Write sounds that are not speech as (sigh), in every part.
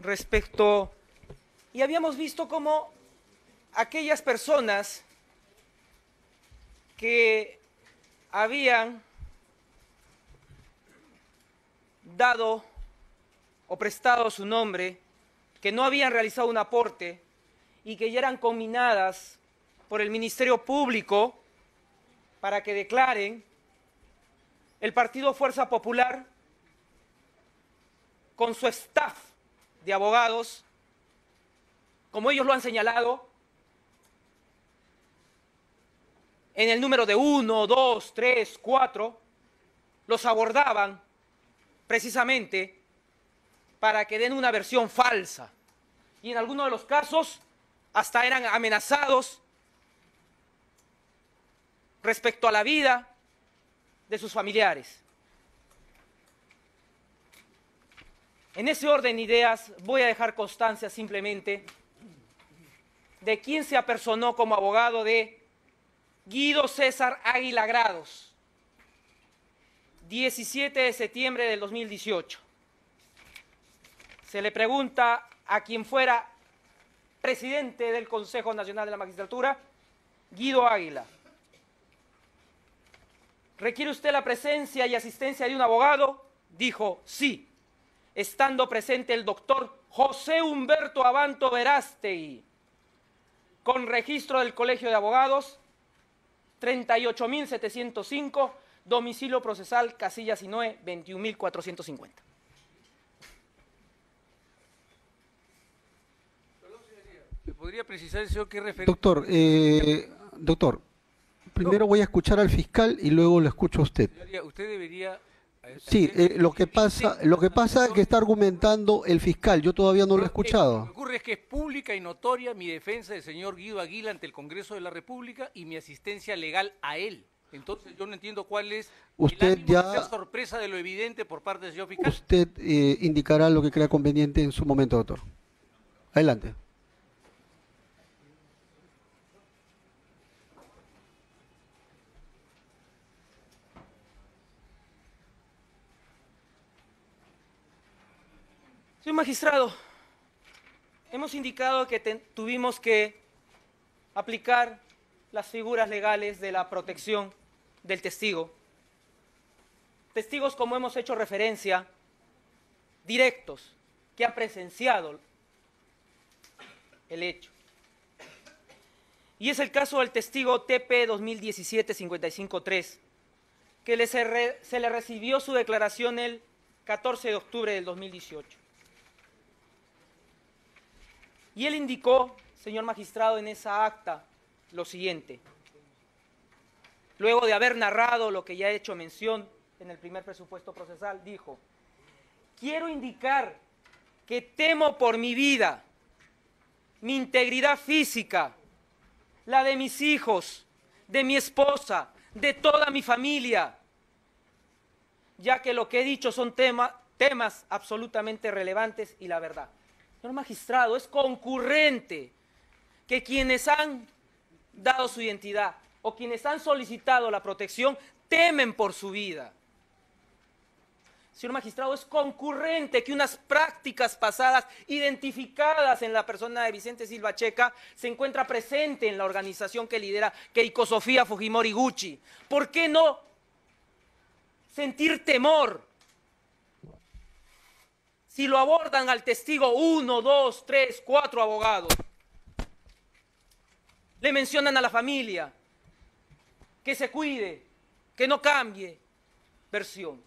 Respecto, y habíamos visto cómo aquellas personas que habían dado o prestado su nombre, que no habían realizado un aporte y que ya eran combinadas por el Ministerio Público para que declaren el Partido Fuerza Popular con su staff de abogados, como ellos lo han señalado, en el número de uno, dos, tres, cuatro, los abordaban precisamente para que den una versión falsa. Y en algunos de los casos hasta eran amenazados respecto a la vida de sus familiares. En ese orden de ideas voy a dejar constancia simplemente de quién se apersonó como abogado de Guido César Águila Grados, 17 de septiembre del 2018. Se le pregunta a quien fuera presidente del Consejo Nacional de la Magistratura, Guido Águila. ¿Requiere usted la presencia y asistencia de un abogado? Dijo, sí, estando presente el doctor José Humberto Abanto verastey, con registro del Colegio de Abogados, 38.705, domicilio procesal, casilla Sinoe, 21.450. ¿Podría precisar señor qué referencia? Doctor, eh, doctor, primero voy a escuchar al fiscal y luego lo escucho a usted. Usted debería eh, Sí, eh, lo que pasa, lo que pasa es que está argumentando el fiscal. Yo todavía no lo he escuchado. Lo que ocurre es que es pública y notoria mi defensa del señor Guido Aguila ante el Congreso de la República y mi asistencia legal a él. Entonces yo no entiendo cuál es usted ya, sorpresa de lo evidente por parte de señor fiscal. Usted eh, indicará lo que crea conveniente en su momento, doctor. Adelante. Señor magistrado, hemos indicado que tuvimos que aplicar las figuras legales de la protección del testigo. Testigos, como hemos hecho referencia, directos, que ha presenciado el hecho. Y es el caso del testigo TP 2017-553, que se le recibió su declaración el 14 de octubre del 2018. Y él indicó, señor magistrado, en esa acta lo siguiente. Luego de haber narrado lo que ya he hecho mención en el primer presupuesto procesal, dijo, quiero indicar que temo por mi vida, mi integridad física, la de mis hijos, de mi esposa, de toda mi familia, ya que lo que he dicho son temas absolutamente relevantes y la verdad señor magistrado, es concurrente que quienes han dado su identidad o quienes han solicitado la protección temen por su vida. Señor magistrado, es concurrente que unas prácticas pasadas identificadas en la persona de Vicente Silva Checa se encuentra presente en la organización que lidera Keiko Sofía Fujimori Gucci. ¿Por qué no sentir temor si lo abordan al testigo uno, dos, tres, cuatro abogados. Le mencionan a la familia que se cuide, que no cambie versión.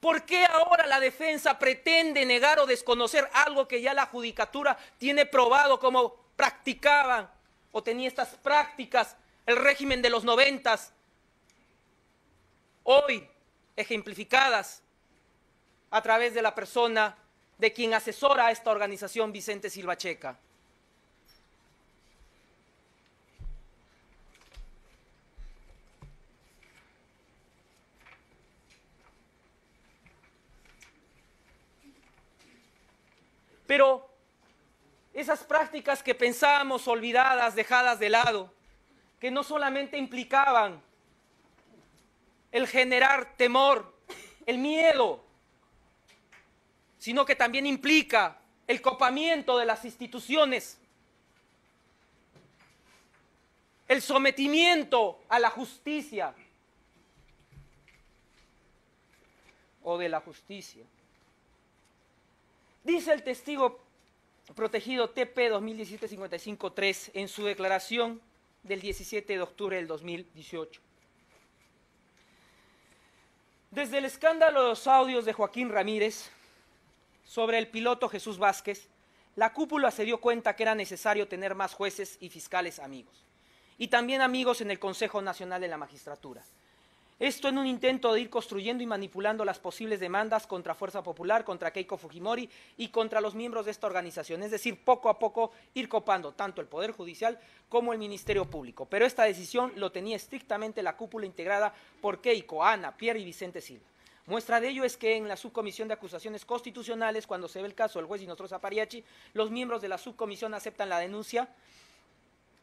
¿Por qué ahora la defensa pretende negar o desconocer algo que ya la judicatura tiene probado como practicaban o tenía estas prácticas el régimen de los noventas, hoy ejemplificadas a través de la persona de quien asesora a esta organización Vicente Silvacheca. Pero esas prácticas que pensábamos olvidadas, dejadas de lado, que no solamente implicaban el generar temor, el miedo, sino que también implica el copamiento de las instituciones, el sometimiento a la justicia o de la justicia. Dice el testigo protegido TP 2017-55-3 en su declaración del 17 de octubre del 2018. Desde el escándalo de los audios de Joaquín Ramírez, sobre el piloto Jesús Vázquez, la cúpula se dio cuenta que era necesario tener más jueces y fiscales amigos, y también amigos en el Consejo Nacional de la Magistratura. Esto en un intento de ir construyendo y manipulando las posibles demandas contra Fuerza Popular, contra Keiko Fujimori y contra los miembros de esta organización. Es decir, poco a poco ir copando tanto el Poder Judicial como el Ministerio Público. Pero esta decisión lo tenía estrictamente la cúpula integrada por Keiko, Ana, Pierre y Vicente Silva. Muestra de ello es que en la subcomisión de acusaciones constitucionales, cuando se ve el caso del juez Inostro Zapariachi, los miembros de la subcomisión aceptan la denuncia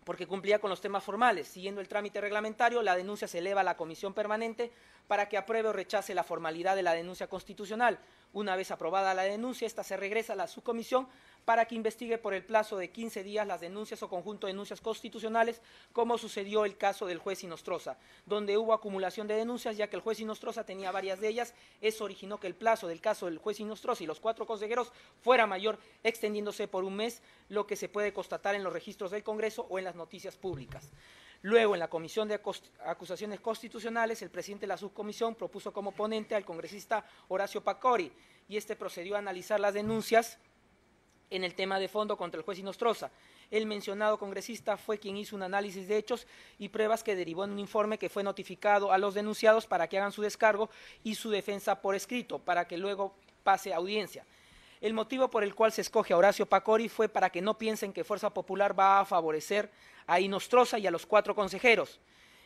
porque cumplía con los temas formales. Siguiendo el trámite reglamentario, la denuncia se eleva a la comisión permanente para que apruebe o rechace la formalidad de la denuncia constitucional. Una vez aprobada la denuncia, esta se regresa a la subcomisión para que investigue por el plazo de 15 días las denuncias o conjunto de denuncias constitucionales, como sucedió el caso del juez Sinostroza, donde hubo acumulación de denuncias, ya que el juez Sinostrosa tenía varias de ellas. Eso originó que el plazo del caso del juez Sinostroza y los cuatro consejeros fuera mayor, extendiéndose por un mes, lo que se puede constatar en los registros del Congreso o en las noticias públicas. Luego, en la Comisión de Acusaciones Constitucionales, el presidente de la subcomisión propuso como ponente al congresista Horacio Pacori y este procedió a analizar las denuncias en el tema de fondo contra el juez Inostroza. El mencionado congresista fue quien hizo un análisis de hechos y pruebas que derivó en un informe que fue notificado a los denunciados para que hagan su descargo y su defensa por escrito, para que luego pase a audiencia. El motivo por el cual se escoge a Horacio Pacori fue para que no piensen que Fuerza Popular va a favorecer a Inostroza y a los cuatro consejeros,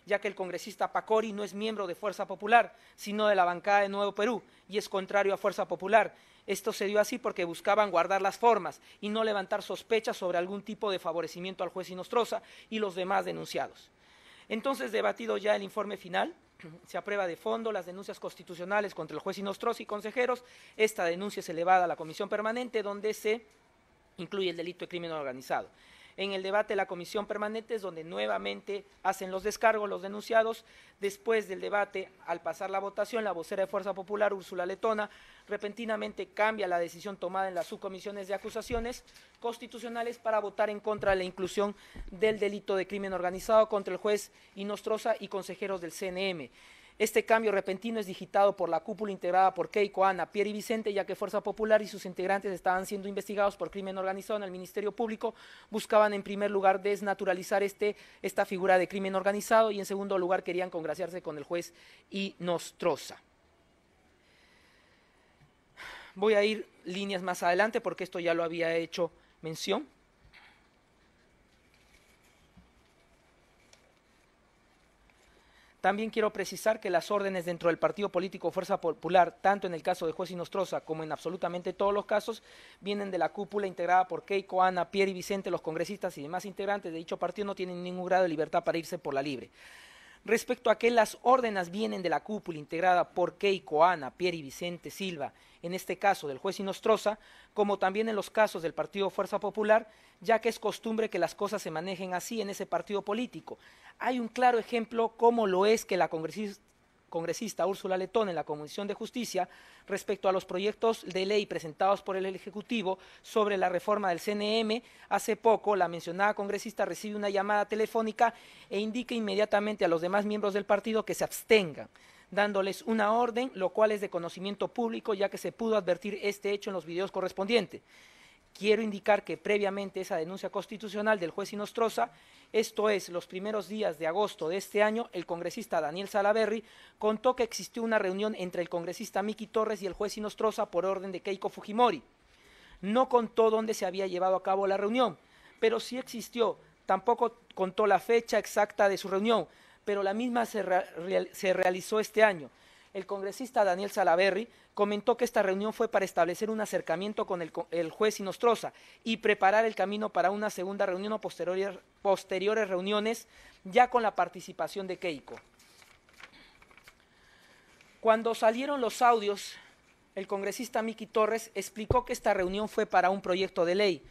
ya que el congresista Pacori no es miembro de Fuerza Popular, sino de la bancada de Nuevo Perú, y es contrario a Fuerza Popular, esto se dio así porque buscaban guardar las formas y no levantar sospechas sobre algún tipo de favorecimiento al juez Inostroza y los demás denunciados. Entonces, debatido ya el informe final, (clears throat) se aprueba de fondo las denuncias constitucionales contra el juez Inostroza y consejeros. Esta denuncia es elevada a la comisión permanente donde se incluye el delito de crimen organizado en el debate de la comisión permanente, es donde nuevamente hacen los descargos los denunciados. Después del debate, al pasar la votación, la vocera de Fuerza Popular, Úrsula Letona, repentinamente cambia la decisión tomada en las subcomisiones de acusaciones constitucionales para votar en contra de la inclusión del delito de crimen organizado contra el juez Inostroza y consejeros del CNM. Este cambio repentino es digitado por la cúpula integrada por Keiko, Ana, Pierre y Vicente, ya que Fuerza Popular y sus integrantes estaban siendo investigados por crimen organizado en el Ministerio Público. Buscaban en primer lugar desnaturalizar este, esta figura de crimen organizado y en segundo lugar querían congraciarse con el juez y Nostroza. Voy a ir líneas más adelante porque esto ya lo había hecho mención. También quiero precisar que las órdenes dentro del Partido Político Fuerza Popular, tanto en el caso de juez Inostroza como en absolutamente todos los casos, vienen de la cúpula integrada por Keiko, Ana, Pierre y Vicente, los congresistas y demás integrantes de dicho partido no tienen ningún grado de libertad para irse por la libre respecto a que las órdenes vienen de la cúpula integrada por Keiko, Ana, Pierre y Vicente Silva, en este caso del juez Inostroza, como también en los casos del Partido Fuerza Popular, ya que es costumbre que las cosas se manejen así en ese partido político. Hay un claro ejemplo como lo es que la congresista congresista Úrsula Letón en la Comisión de Justicia respecto a los proyectos de ley presentados por el Ejecutivo sobre la reforma del CNM, hace poco la mencionada congresista recibe una llamada telefónica e indica inmediatamente a los demás miembros del partido que se abstengan dándoles una orden, lo cual es de conocimiento público, ya que se pudo advertir este hecho en los videos correspondientes. Quiero indicar que previamente esa denuncia constitucional del juez Inostroza, esto es, los primeros días de agosto de este año, el congresista Daniel Salaverry contó que existió una reunión entre el congresista Miki Torres y el juez Inostroza por orden de Keiko Fujimori. No contó dónde se había llevado a cabo la reunión, pero sí existió. Tampoco contó la fecha exacta de su reunión, pero la misma se realizó este año el congresista Daniel Salaverry comentó que esta reunión fue para establecer un acercamiento con el, juez Sinostroza y preparar el camino para una segunda reunión o posteriores, posteriores reuniones ya con la participación de Keiko. Cuando salieron los audios, el congresista Miki Torres explicó que esta reunión fue para un proyecto de ley,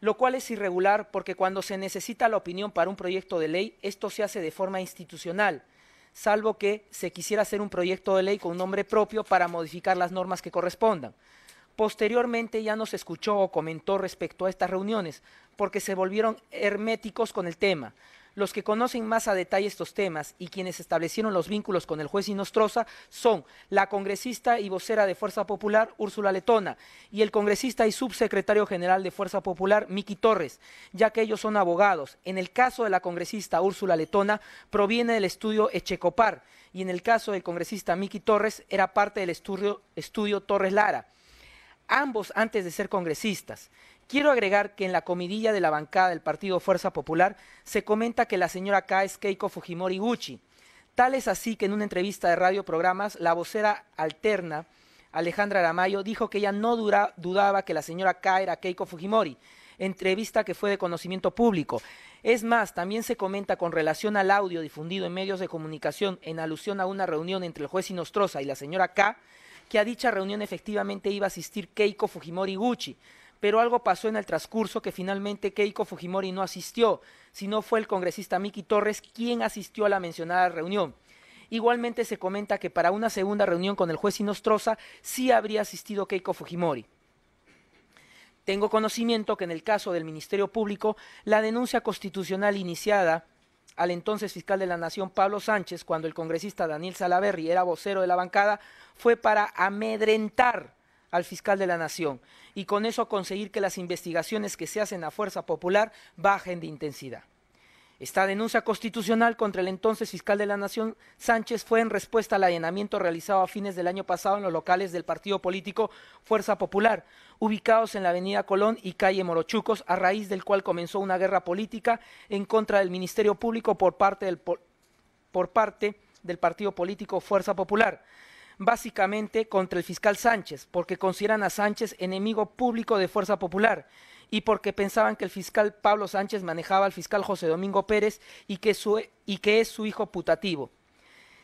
lo cual es irregular porque cuando se necesita la opinión para un proyecto de ley, esto se hace de forma institucional salvo que se quisiera hacer un proyecto de ley con nombre propio para modificar las normas que correspondan. Posteriormente ya no se escuchó o comentó respecto a estas reuniones, porque se volvieron herméticos con el tema. Los que conocen más a detalle estos temas y quienes establecieron los vínculos con el juez Inostroza son la congresista y vocera de Fuerza Popular, Úrsula Letona, y el congresista y subsecretario general de Fuerza Popular, Miki Torres, ya que ellos son abogados. En el caso de la congresista Úrsula Letona, proviene del estudio Echecopar, y en el caso del congresista Miki Torres, era parte del estudio, estudio Torres Lara ambos antes de ser congresistas. Quiero agregar que en la comidilla de la bancada del Partido Fuerza Popular se comenta que la señora K es Keiko Fujimori Gucci. Tal es así que en una entrevista de Radio Programas, la vocera alterna Alejandra Aramayo dijo que ella no dudaba que la señora K era Keiko Fujimori, entrevista que fue de conocimiento público. Es más, también se comenta con relación al audio difundido en medios de comunicación en alusión a una reunión entre el juez Sinostrosa y la señora K, que a dicha reunión efectivamente iba a asistir Keiko Fujimori Gucci pero algo pasó en el transcurso que finalmente Keiko Fujimori no asistió, sino fue el congresista Miki Torres quien asistió a la mencionada reunión. Igualmente se comenta que para una segunda reunión con el juez Sinostroza sí habría asistido Keiko Fujimori. Tengo conocimiento que en el caso del Ministerio Público, la denuncia constitucional iniciada al entonces fiscal de la Nación Pablo Sánchez, cuando el congresista Daniel Salaverri era vocero de la bancada, fue para amedrentar al fiscal de la nación y con eso conseguir que las investigaciones que se hacen a fuerza popular bajen de intensidad. Esta denuncia constitucional contra el entonces fiscal de la Nación, Sánchez, fue en respuesta al allanamiento realizado a fines del año pasado en los locales del partido político Fuerza Popular, ubicados en la Avenida Colón y calle Morochucos, a raíz del cual comenzó una guerra política en contra del Ministerio Público por parte del, por parte del partido político Fuerza Popular básicamente contra el fiscal Sánchez, porque consideran a Sánchez enemigo público de Fuerza Popular y porque pensaban que el fiscal Pablo Sánchez manejaba al fiscal José Domingo Pérez y que, es su hijo putativo.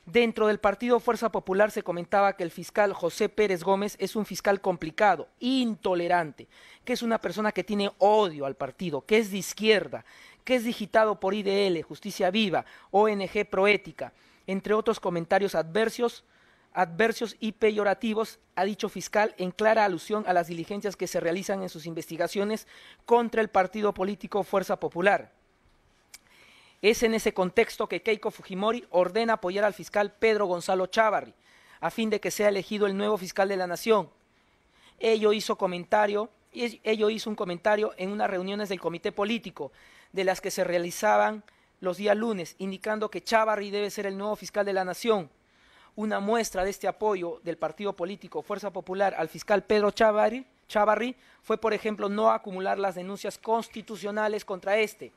Dentro del partido Fuerza Popular se comentaba que el fiscal José Pérez Gómez es un fiscal complicado, intolerante, que es una persona que tiene odio al partido, que es de izquierda, que es digitado por IDL, Justicia Viva, ONG Proética, entre otros comentarios adversos adversos y peyorativos ha dicho fiscal en clara alusión a las diligencias que se realizan en sus investigaciones contra el partido político Fuerza Popular. Es en ese contexto que Keiko Fujimori ordena apoyar al fiscal Pedro Gonzalo Chavarri a fin de que sea elegido el nuevo fiscal de la nación. Ello hizo comentario, hizo un comentario en unas reuniones del comité político de las que se realizaban los días lunes, indicando que Chavarri debe ser el nuevo fiscal de la nación una muestra de este apoyo del partido político Fuerza Popular al fiscal Pedro Chavarri, fue, por ejemplo, no acumular las denuncias constitucionales contra este.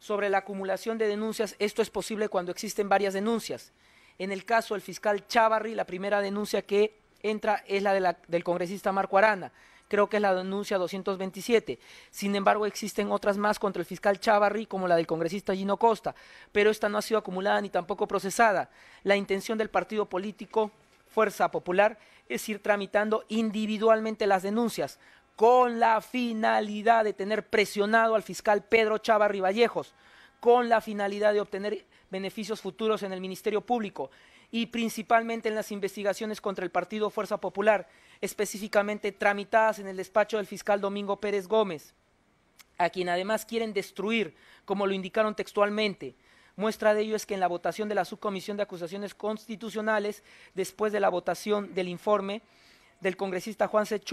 Sobre la acumulación de denuncias, esto es posible cuando existen varias denuncias. En el caso del fiscal Chavarri, la primera denuncia que entra es la, de la del congresista Marco Arana creo que es la denuncia 227. Sin embargo, existen otras más contra el fiscal Chavarri, como la del congresista Gino Costa, pero esta no ha sido acumulada ni tampoco procesada. La intención del partido político Fuerza Popular es ir tramitando individualmente las denuncias, con la finalidad de tener presionado al fiscal Pedro Chavarri Vallejos, con la finalidad de obtener beneficios futuros en el Ministerio Público y principalmente en las investigaciones contra el Partido Fuerza Popular, específicamente tramitadas en el despacho del fiscal Domingo Pérez Gómez, a quien además quieren destruir, como lo indicaron textualmente. Muestra de ello es que en la votación de la Subcomisión de Acusaciones Constitucionales, después de la votación del informe del congresista Juan Ceput,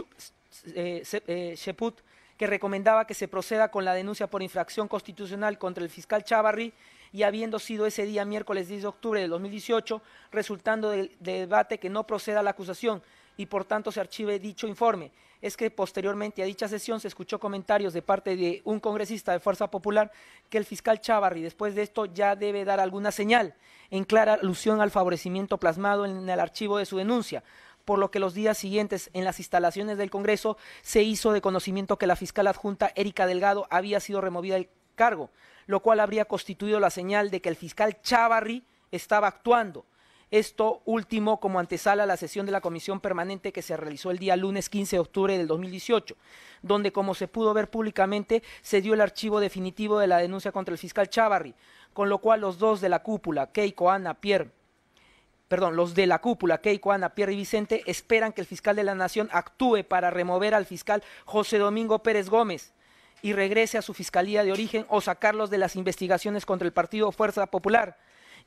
eh, eh, que recomendaba que se proceda con la denuncia por infracción constitucional contra el fiscal Chavarri y habiendo sido ese día miércoles 10 de octubre de 2018, resultando de, debate que no proceda la acusación y por tanto se archive dicho informe, es que posteriormente a dicha sesión se escuchó comentarios de parte de un congresista de Fuerza Popular que el fiscal Chávarri después de esto ya debe dar alguna señal en clara alusión al favorecimiento plasmado en el archivo de su denuncia, por lo que los días siguientes en las instalaciones del Congreso se hizo de conocimiento que la fiscal adjunta Erika Delgado había sido removida del cargo, lo cual habría constituido la señal de que el fiscal Chavarri estaba actuando. Esto último como antesala a la sesión de la comisión permanente que se realizó el día lunes 15 de octubre del 2018, donde como se pudo ver públicamente se dio el archivo definitivo de la denuncia contra el fiscal Chavarri, con lo cual los dos de la cúpula, Keiko, Ana, Pierre, perdón, los de la cúpula, Keiko, Ana, Pierre y Vicente, esperan que el fiscal de la Nación actúe para remover al fiscal José Domingo Pérez Gómez, y regrese a su fiscalía de origen o sacarlos de las investigaciones contra el partido Fuerza Popular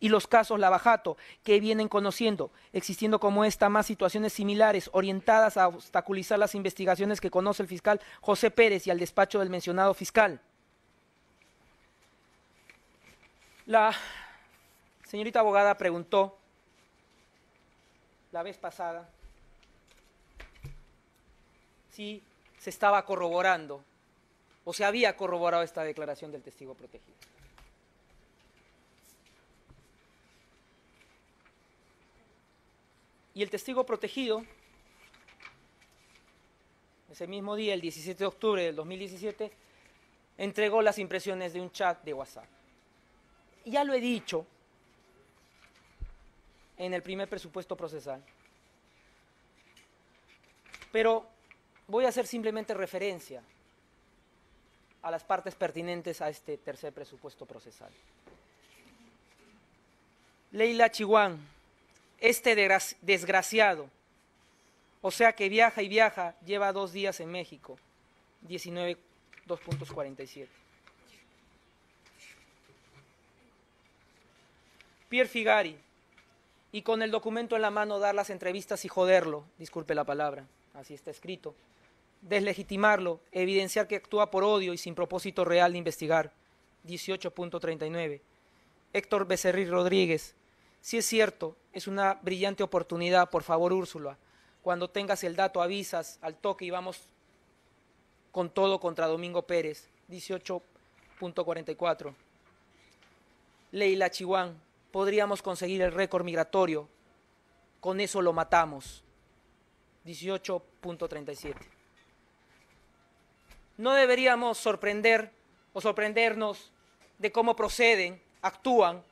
y los casos Lavajato que vienen conociendo, existiendo como esta más situaciones similares orientadas a obstaculizar las investigaciones que conoce el fiscal José Pérez y al despacho del mencionado fiscal. La señorita abogada preguntó la vez pasada si se estaba corroborando o se había corroborado esta declaración del testigo protegido. Y el testigo protegido, ese mismo día, el 17 de octubre del 2017, entregó las impresiones de un chat de WhatsApp. Ya lo he dicho en el primer presupuesto procesal, pero voy a hacer simplemente referencia a las partes pertinentes a este tercer presupuesto procesal. Leila Chihuán, este desgraciado, o sea que viaja y viaja, lleva dos días en México, 19, Pierre Figari, y con el documento en la mano dar las entrevistas y joderlo, disculpe la palabra, así está escrito, deslegitimarlo, evidenciar que actúa por odio y sin propósito real de investigar. 18.39. Héctor Becerril Rodríguez. Si es cierto, es una brillante oportunidad, por favor Úrsula. Cuando tengas el dato avisas al toque y vamos con todo contra Domingo Pérez. 18.44. Leila Chihuán, podríamos conseguir el récord migratorio. Con eso lo matamos. 18.37 no deberíamos sorprender o sorprendernos de cómo proceden, actúan,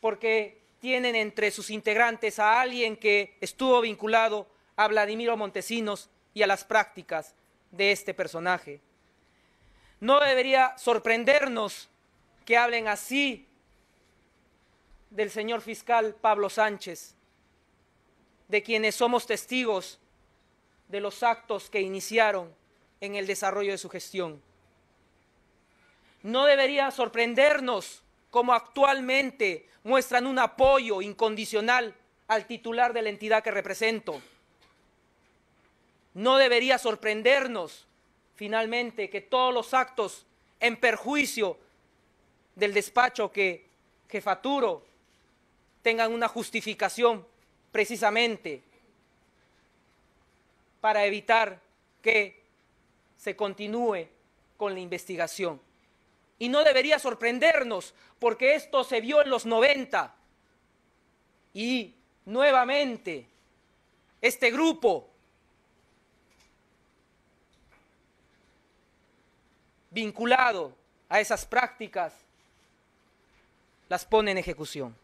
porque tienen entre sus integrantes a alguien que estuvo vinculado a Vladimiro Montesinos y a las prácticas de este personaje. No debería sorprendernos que hablen así del señor fiscal Pablo Sánchez, de quienes somos testigos de los actos que iniciaron en el desarrollo de su gestión. No debería sorprendernos como actualmente muestran un apoyo incondicional al titular de la entidad que represento. No debería sorprendernos finalmente que todos los actos en perjuicio del despacho que jefaturo tengan una justificación precisamente para evitar que se continúe con la investigación. Y no debería sorprendernos, porque esto se vio en los 90. Y nuevamente, este grupo vinculado a esas prácticas las pone en ejecución.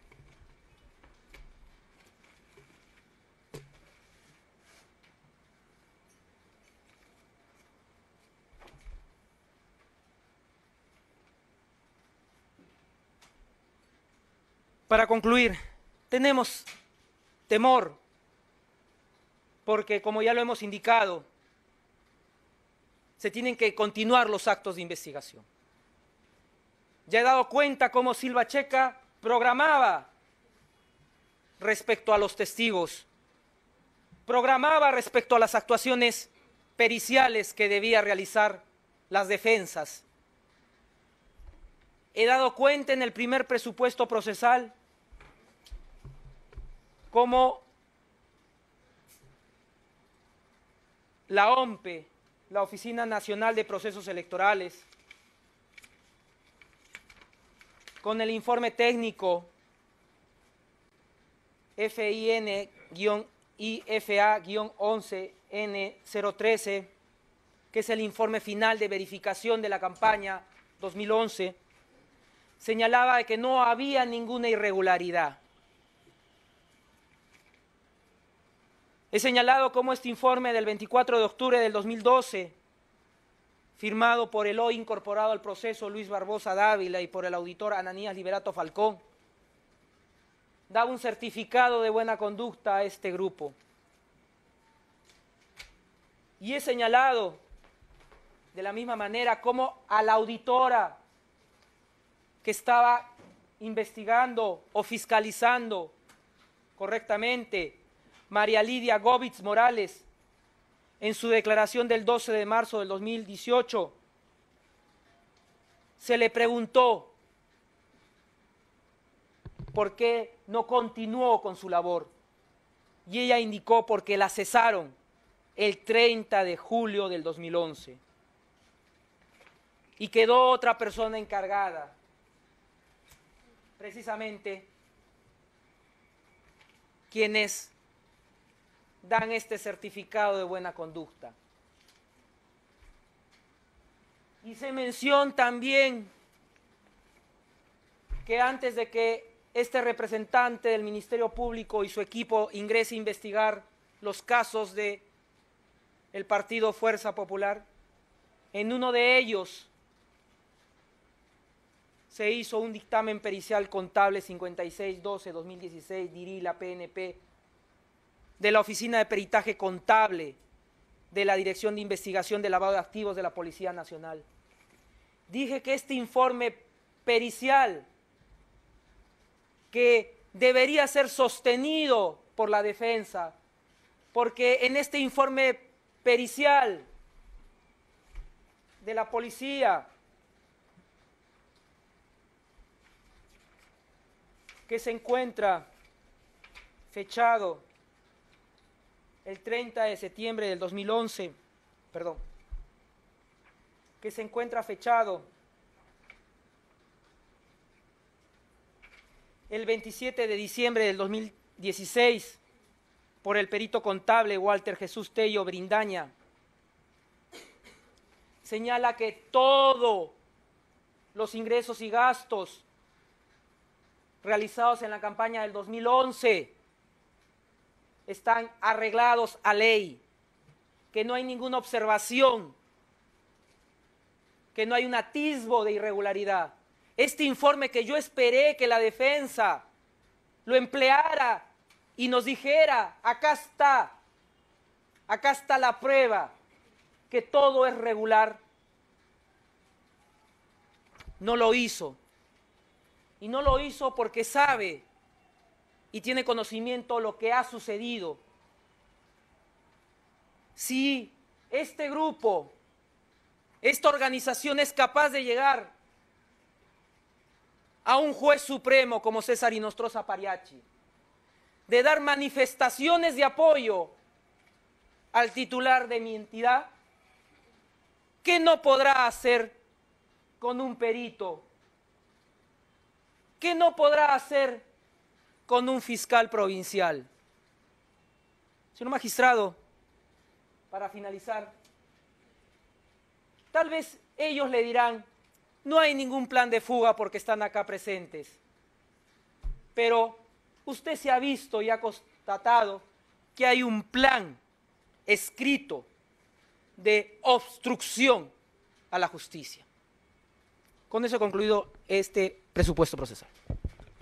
Para concluir, tenemos temor, porque como ya lo hemos indicado, se tienen que continuar los actos de investigación. Ya he dado cuenta cómo Silva Checa programaba respecto a los testigos, programaba respecto a las actuaciones periciales que debía realizar las defensas. He dado cuenta en el primer presupuesto procesal como la OMPE, la Oficina Nacional de Procesos Electorales, con el informe técnico FIN-IFA-11N013, que es el informe final de verificación de la campaña 2011, señalaba que no había ninguna irregularidad. He señalado cómo este informe del 24 de octubre del 2012, firmado por el hoy incorporado al proceso Luis Barbosa Dávila y por el auditor Ananías Liberato Falcón, daba un certificado de buena conducta a este grupo. Y he señalado de la misma manera cómo a la auditora que estaba investigando o fiscalizando correctamente María Lidia Govitz Morales, en su declaración del 12 de marzo del 2018, se le preguntó por qué no continuó con su labor. Y ella indicó porque la cesaron el 30 de julio del 2011. Y quedó otra persona encargada, precisamente quien es dan este certificado de buena conducta. Y se menciona también que antes de que este representante del Ministerio Público y su equipo ingrese a investigar los casos de el partido Fuerza Popular, en uno de ellos se hizo un dictamen pericial contable 5612-2016, diría la PNP, de la Oficina de Peritaje Contable de la Dirección de Investigación de Lavado de Activos de la Policía Nacional. Dije que este informe pericial, que debería ser sostenido por la defensa, porque en este informe pericial de la policía, que se encuentra fechado el 30 de septiembre del 2011, perdón, que se encuentra fechado el 27 de diciembre del 2016 por el perito contable Walter Jesús Tello Brindaña, señala que todos los ingresos y gastos realizados en la campaña del 2011 están arreglados a ley, que no hay ninguna observación, que no hay un atisbo de irregularidad. Este informe que yo esperé que la defensa lo empleara y nos dijera, acá está, acá está la prueba, que todo es regular, no lo hizo. Y no lo hizo porque sabe y tiene conocimiento lo que ha sucedido. Si este grupo, esta organización es capaz de llegar a un juez supremo como César Inostroza Pariachi, de dar manifestaciones de apoyo al titular de mi entidad, ¿qué no podrá hacer con un perito? ¿Qué no podrá hacer con un fiscal provincial. Señor magistrado, para finalizar, tal vez ellos le dirán, no hay ningún plan de fuga porque están acá presentes, pero usted se ha visto y ha constatado que hay un plan escrito de obstrucción a la justicia. Con eso he concluido este presupuesto procesal.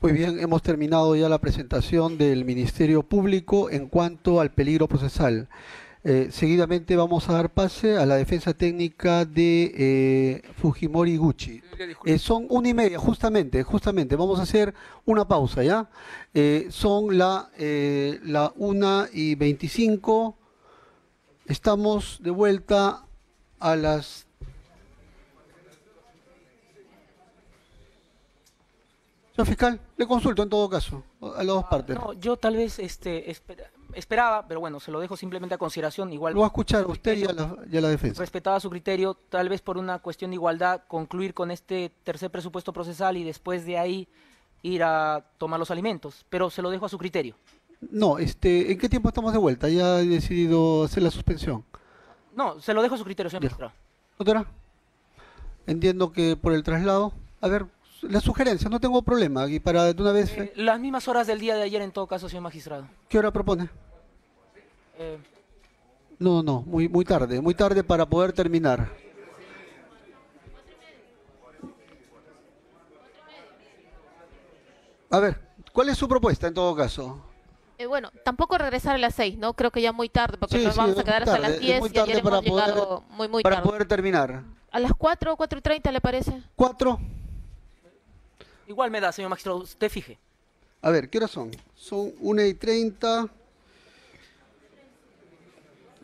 Muy bien, hemos terminado ya la presentación del Ministerio Público en cuanto al peligro procesal. Eh, seguidamente vamos a dar pase a la defensa técnica de eh, Fujimori Gucci. Eh, son una y media, justamente, justamente. Vamos a hacer una pausa, ¿ya? son la, la una y veinticinco. Estamos de vuelta a las Señor fiscal, le consulto en todo caso, a las dos ah, partes. No, yo tal vez este, esperaba, pero bueno, se lo dejo simplemente a consideración. Igual, lo va a escuchar usted y, a la, defensa. Respetaba su criterio, tal vez por una cuestión de igualdad, concluir con este tercer presupuesto procesal y después de ahí ir a tomar los alimentos, pero se lo dejo a su criterio. No, este, ¿en qué tiempo estamos de vuelta? ¿Ya he decidido hacer la suspensión? No, se lo dejo a su criterio, señor ¿Doctora? Entiendo que por el traslado. A ver, la sugerencia, no tengo problema. Y para de una vez. Eh, las mismas horas del día de ayer, en todo caso, señor magistrado. ¿Qué hora propone? Eh. No, no, muy, muy tarde, muy tarde para poder terminar. A ver, ¿cuál es su propuesta en todo caso? Eh, bueno, tampoco regresar a las seis ¿no? Creo que ya muy tarde, porque nos vamos a quedar hasta las diez y ayer para poder, llegado muy, muy para poder terminar. ¿A las cuatro o treinta le parece? cuatro Igual me da, señor magistrado, usted fije. A ver, ¿qué horas son? Son 1 y 30.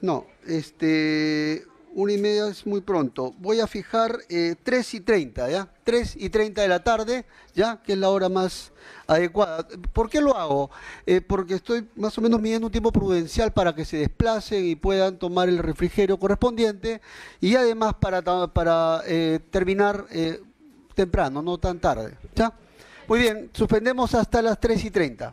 No, este. Una y media es muy pronto. Voy a fijar 3 eh, y 30, ¿ya? 3 y 30 de la tarde, ¿ya? Que es la hora más adecuada. ¿Por qué lo hago? Eh, porque estoy más o menos midiendo un tiempo prudencial para que se desplacen y puedan tomar el refrigerio correspondiente y además para, para eh, terminar temprano, no tan tarde. ¿Ya? Muy bien, suspendemos hasta las 3 y 30.